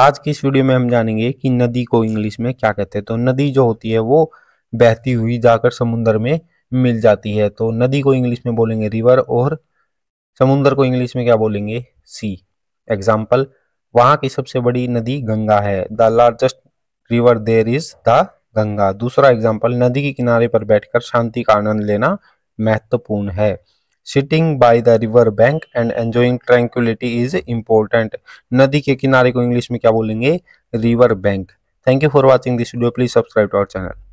आज की इस वीडियो में हम जानेंगे कि नदी को इंग्लिश में क्या कहते हैं तो नदी जो होती है वो बहती हुई जाकर समुन्द्र में मिल जाती है तो नदी को इंग्लिश में बोलेंगे रिवर और समुन्द्र को इंग्लिश में क्या बोलेंगे सी एग्जाम्पल वहाँ की सबसे बड़ी नदी गंगा है the largest river there is the Ganga दूसरा एग्जाम्पल नदी के किनारे पर बैठकर शांति का आनंद लेना महत्वपूर्ण है sitting by the river bank and enjoying tranquility is important नदी के किनारे को इंग्लिश में क्या बोलेंगे river bank thank you for watching this video please subscribe to our channel